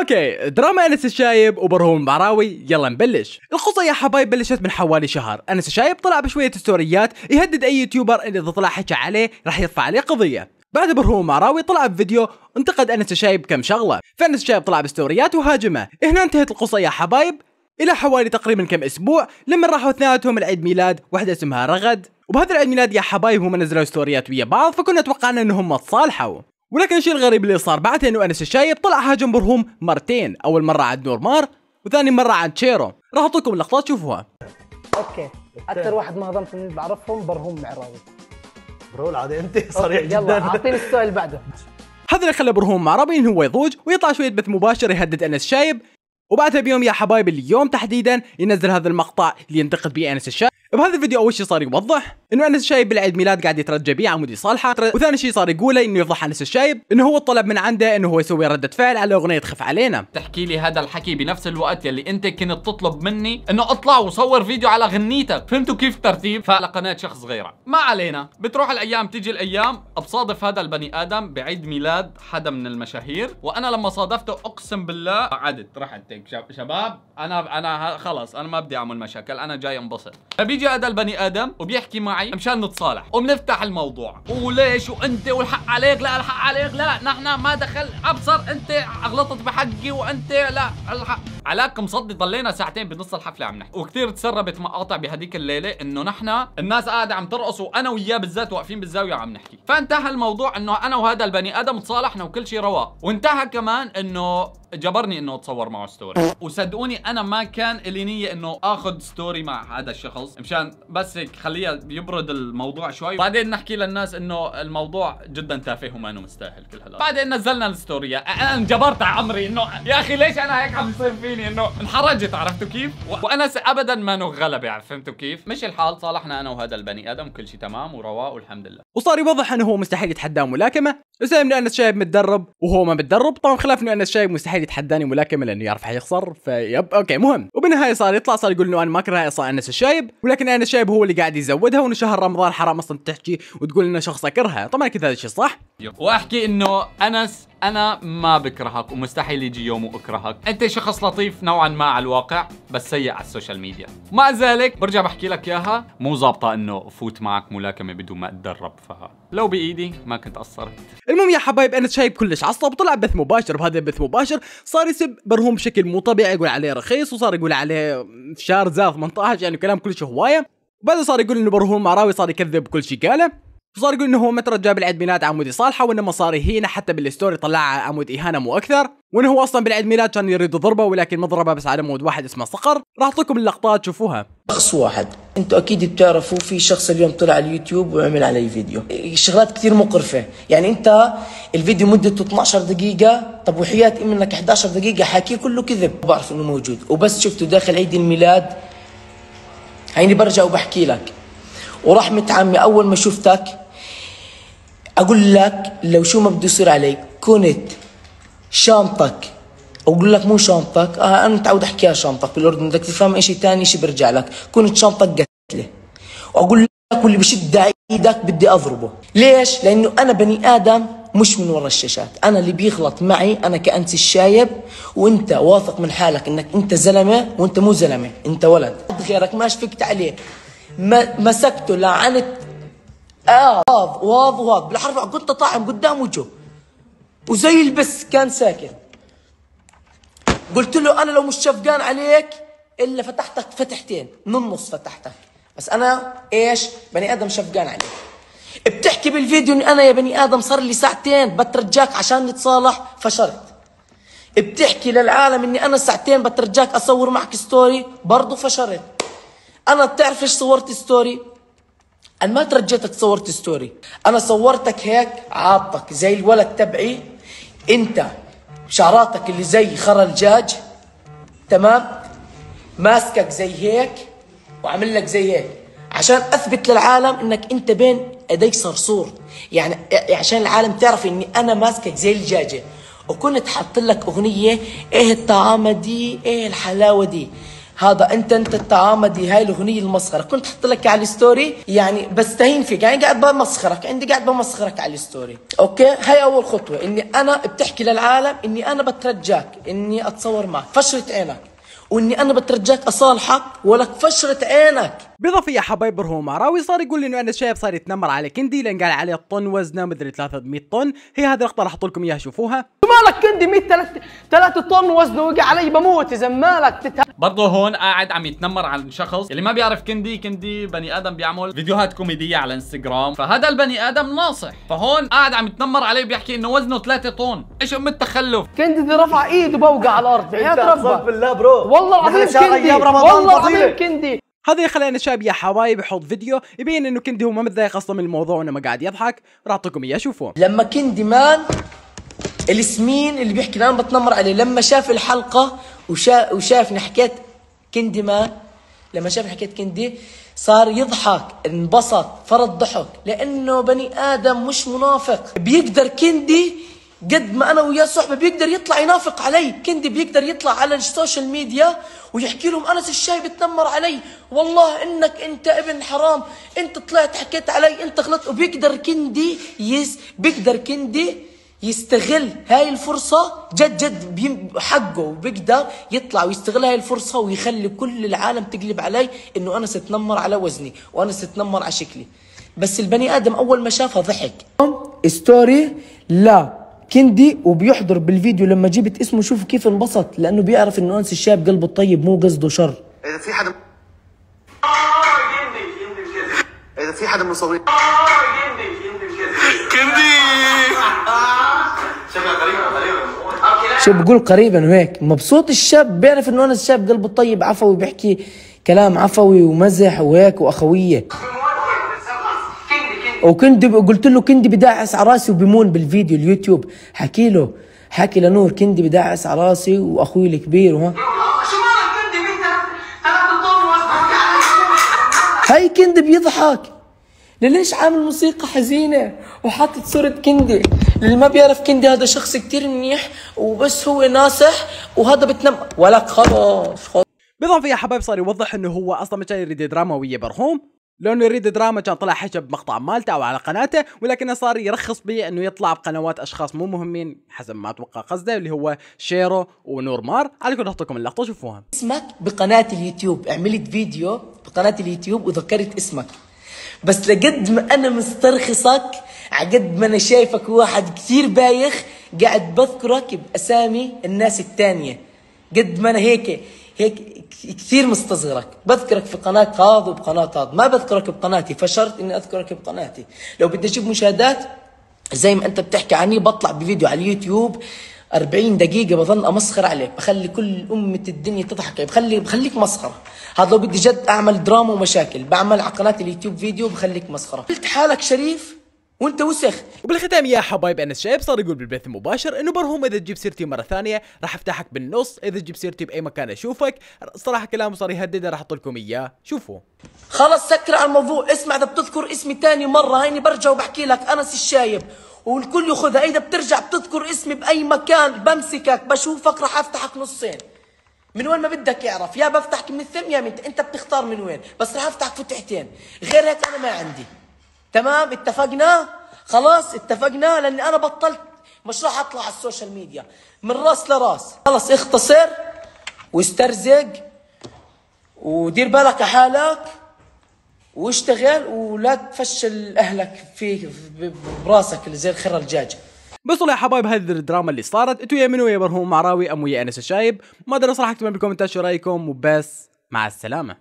اوكي دراما انس الشايب وبرهوم البعراوي يلا نبلش القصه يا حبايب بلشت من حوالي شهر انس الشايب طلع بشويه ستوريات يهدد اي يوتيوبر اذا طلع حكى عليه راح يرفع عليه قضيه بعد برهوم معراوي طلع بفيديو انتقد انس الشايب كم شغله فانس الشايب طلع بستوريات وهاجمه هنا انتهت القصه يا حبايب الى حوالي تقريبا كم اسبوع لما راحوا اثنيناتهم العيد ميلاد واحده اسمها رغد وبهذا العيد ميلاد يا حبايب هم نزلوا ستوريات ويا بعض فكنا توقعنا انهم تصالحوا ولكن الشيء الغريب اللي صار بعد انه انس الشايب طلع هاجم برهوم مرتين اول مره عند نورمار وثاني مره عند تشيرو راح اعطيكم لقطات شوفوها اوكي اكثر واحد ما هضمت اللي بعرفهم برهوم معراوي برو العادي انت صريح جدا يلا اعطيني السؤال بعده هذا اللي خلى برهوم مع رابين هو يضوج ويطلع شويه بث مباشر يهدد انس شايب وبعدها بيوم يا حبايبي اليوم تحديدا ينزل هذا المقطع اللي ينتقد بيه انس الشايب بهذا الفيديو اول شيء صار يوضح انه انس الشايب بالعيد ميلاد قاعد يترجى بيه على مدي صالحه وثاني شيء صار يقوله انه يفضح انس الشايب انه هو طلب من عنده انه هو يسوي رده فعل على اغنيه خف علينا تحكي لي هذا الحكي بنفس الوقت يلي انت كنت تطلب مني انه اطلع وصور فيديو على غنيتك فهمتوا كيف الترتيب فعلى قناه شخص غيرك ما علينا بتروح الايام تيجي الايام بصادف هذا البني ادم بعيد ميلاد حدا من المشاهير وانا لما صادفته اقسم بالله قعدت رحت عليك طيب، شباب انا انا خلص انا ما بدي اعمل مشاكل انا جاي انبسط فبيجي هذا البني ادم وبيحكي معي مشان نتصالح وبنفتح الموضوع وليش وانت والحق عليك لا الحق عليك لا نحن ما دخل ابصر انت غلطت بحقي وانت لا الحق علاء مصدي ضلينا ساعتين بنص الحفله عم نحكي وكثير تسربت مقاطع بهديك الليله انه نحن الناس قاعده عم ترقص وانا وياه بالذات واقفين بالزاويه عم نحكي فانتهى الموضوع انه انا وهذا البني ادم تصالحنا وكل شيء رواق وانتهى كمان انه جبرني انه اتصور معه ستوري وصدقوني انا ما كان لي نيه انه اخذ ستوري مع هذا الشخص مشان بس هيك خليها يبرد الموضوع شوي بعدين نحكي للناس انه الموضوع جدا تافه وما انه مستاهل كل هالقد بعدين نزلنا الستوري انا انجبرت على عمري انه يا اخي ليش انا هيك عم يصير فيني يعني انه انحرجت عرفتوا كيف؟ وانا ابدا ما انه غلبه يعني فهمتوا كيف؟ مش الحال صالحنا انا وهذا البني ادم كل شيء تمام ورواء والحمد لله وصار يوضح انه هو مستحيل يتحدى ملاكمه السبب انه انس شايب متدرب وهو ما متدرب طبعا خلاف انه انس شايب مستحيل يتحداني ملاكمه لانه يعرف حيخسر فيب اوكي مهم وبالنهايه صار يطلع صار يقول انه انا ما اكره اصلا انس الشايب ولكن انس الشايب هو اللي قاعد يزودها وانه شهر رمضان حرام اصلا تحكي وتقول انه شخص اكرهها طبعا كذا هذا الشيء صح واحكي انه انس انا ما بكرهك ومستحيل يجي يوم واكرهك انت شخص لطيف نوعا ما على الواقع بس سيء على السوشيال ميديا مع ذلك برجع بحكي لك اياها مو ظابطه انه فوت معك ملاكمه بدون ما اتدرب فلو بايدي ما كنت قصرت المهم يا حبايب انا شايب كلش عصب وطلع بث مباشر بهذا البث مباشر صار يسب برهوم بشكل مو طبيعي يقول عليه رخيص وصار يقول عليه شارزا 18 يعني كلام كلش هوايه بعدها صار يقول انه برهوم معراوي صار يكذب كل شيء قاله صار يقول انه هو ما جاب العيد ميلاد عمود صالحه وانه مصاري هنا حتى بالستوري طلعها عمود اهانه مو اكثر وانه هو اصلا بالعيد ميلاد كان يريد يضربه ولكن مضربه بس على مود واحد اسمه صقر راح اعطيكم اللقطات شوفوها شخص واحد انتم اكيد بتعرفوا في شخص اليوم طلع على اليوتيوب وعمل علي فيديو شغلات كثير مقرفه يعني انت الفيديو مدته 12 دقيقه طب وحياه ام انك 11 دقيقه حاكي كله كذب بعرف انه موجود وبس شفته داخل عيد الميلاد هيني برجع وبحكي لك ورحمة عمي أول ما شفتك اقول لك لو شو ما بده يصير عليك كنت شنطك اقول لك مو شنطك آه انا متعود احكيها شنطك بالاردن بدك تفهم شيء ثاني شيء برجع لك كنت شنطك قتله واقول لك واللي بشد ايدك بدي اضربه ليش لانه انا بني ادم مش من ورا الشاشات انا اللي بيغلط معي انا كانسي الشايب وانت واثق من حالك انك انت زلمه وانت مو زلمه انت ولد غيرك ما شفقت عليه ما مسكته لعنت اه واض واض واض بالحرف قلت طاحن قدام وجهه وزي البس كان ساكت قلت له انا لو مش شفقان عليك الا فتحتك فتحتين من نص فتحتك بس انا ايش بني ادم شفقان عليك بتحكي بالفيديو اني انا يا بني ادم صار لي ساعتين بترجاك عشان نتصالح فشلت بتحكي للعالم اني انا ساعتين بترجاك اصور معك ستوري برضه فشلت انا بتعرف ايش صورت ستوري انا ما ترجيتك صورت ستوري انا صورتك هيك عاطك زي الولد تبعي انت شعراتك اللي زي خرى الجاج تمام ماسكك زي هيك وعامل لك زي هيك عشان اثبت للعالم انك انت بين ايديك صرصور يعني, يعني عشان العالم تعرف اني انا ماسكك زي الجاجه وكنت حاط لك اغنيه ايه الطعامه دي ايه الحلاوه دي هذا انت انت التعامدي هاي الاغنيه المسخره كنت حط لك على الستوري يعني بستهين فيك يعني قاعد بمسخرك عندي قاعد بمسخرك على الستوري اوكي هاي اول خطوه اني انا بتحكي للعالم اني انا بترجاك اني اتصور معك فشرت عينك واني انا بترجاك اصالحك ولك فشرت عينك بضاف يا حبايب رهوم راوي صار يقول انه انا شايف صار يتنمر على كندي لان قال عليه طن وزنه مدري 300 طن هي هذه اللقطه راح احط لكم اياها شوفوها مالك كندي 100 3 3 طن وزنه وقع علي بموت اذا مالك برضه هون قاعد عم يتنمر على شخص اللي ما بيعرف كندي كندي بني ادم بيعمل فيديوهات كوميديه على انستغرام فهذا البني ادم ناصح فهون قاعد عم يتنمر عليه بيحكي انه وزنه 3 طن ايش ام التخلف كندي رفع ايده بوقع على الارض يا رب بالله برو والله العظيم كندي والله العظيم كندي هذا خلاني شاب يا حبايب يحط فيديو يبين انه كندي هو ما متضايق اصلا من الموضوع وانه ما قاعد يضحك راح اعطيكم اياه شوفوه لما كندي مان السمين اللي بيحكي الان بتنمر عليه لما شاف الحلقه وشا وشاف حكيت كندي ما لما شاف حكيت كندي صار يضحك انبسط فرط ضحك لانه بني ادم مش منافق بيقدر كندي قد ما انا وياه صحبه بيقدر يطلع ينافق علي كندي بيقدر يطلع على السوشيال ميديا ويحكي لهم انس الشاي بتنمر علي والله انك انت ابن حرام انت طلعت حكيت علي انت غلطت وبيقدر كندي يس بيقدر كندي يستغل هاي الفرصة جد جد حقه وبيقدر يطلع ويستغل هاي الفرصة ويخلي كل العالم تقلب علي انه انا ستنمر على وزني وانا ستنمر على شكلي بس البني ادم اول ما شافها ضحك ستوري لا كندي وبيحضر بالفيديو لما جبت اسمه شوف كيف انبسط لانه بيعرف انه انس الشاب قلبه الطيب مو قصده شر اذا في حدا اذا في حدا مصورين آه، شو بقول قريبا هيك مبسوط الشاب بيعرف انه انا الشاب قلبه طيب عفوي بيحكي كلام عفوي ومزح وهيك واخويه وكندي قلت له كندي بداعس على راسي وبمون بالفيديو اليوتيوب حكي له حكي لنور كندي بداعس على راسي واخوي الكبير وها هاي كندي بيضحك ليش عامل موسيقى حزينة وحاطط صورة كندي اللي ما بيعرف كندي هذا شخص كتير منيح وبس هو ناصح وهذا بتنم ولك خلاص خلاص بالضبط يا حبايب صار يوضح انه هو اصلا ما كان يريد دراما ويا برهوم لانه يريد دراما كان طلع حكى بمقطع مالته او على قناته ولكنه صار يرخص بي انه يطلع بقنوات اشخاص مو مهمين حسب ما اتوقع قصده اللي هو شيرو ونور مار على كل احط لكم اللقطه شوفوها اسمك بقناه اليوتيوب عملت فيديو بقناه اليوتيوب وذكرت اسمك بس لقد ما انا مسترخصك عقد ما انا شايفك واحد كثير بايخ قاعد بذكرك باسامي الناس الثانيه قد ما انا هيك هيك كثير مستصغرك بذكرك في قناة قاض وبقناة قاض ما بذكرك بقناتي فشرط اني اذكرك بقناتي لو بدي اجيب مشاهدات زي ما انت بتحكي عني بطلع بفيديو على اليوتيوب 40 دقيقه بظل امسخر عليك بخلي كل امه الدنيا تضحك يعني بخلي بخليك مسخره هذا لو بدي جد اعمل دراما ومشاكل بعمل على قناه اليوتيوب فيديو بخليك مسخره قلت حالك شريف وانت وسخ وبالختام يا حبايب انس الشايب صار يقول بالبث المباشر انه برهم اذا تجيب سيرتي مره ثانيه راح افتحك بالنص اذا تجيب سيرتي باي مكان اشوفك صراحه كلامه صار يهدده راح احط لكم اياه شوفوا خلص سكر على الموضوع اسمع اذا بتذكر اسمي ثاني مره هيني برجع وبحكي لك انس الشايب والكل ياخذها اذا بترجع بتذكر اسمي باي مكان بمسكك بشوفك رح افتحك نصين من وين ما بدك يعرف يا بفتحك من الثم يا من انت بتختار من وين بس رح افتحك فتحتين غير هيك انا ما عندي تمام اتفقنا خلاص اتفقنا لاني انا بطلت مش راح اطلع على السوشيال ميديا من راس لراس خلص اختصر واسترزق ودير بالك حالك واشتغل ولا تفشل اهلك في براسك اللي زي الخره الجاجه بس والله يا حبايب هذه الدراما اللي صارت انتوا يا منو يا برهوم معراوي ام ويا انس الشايب ما ادري صراحه اكتبوا بالكومنتات شو رايكم وبس مع السلامه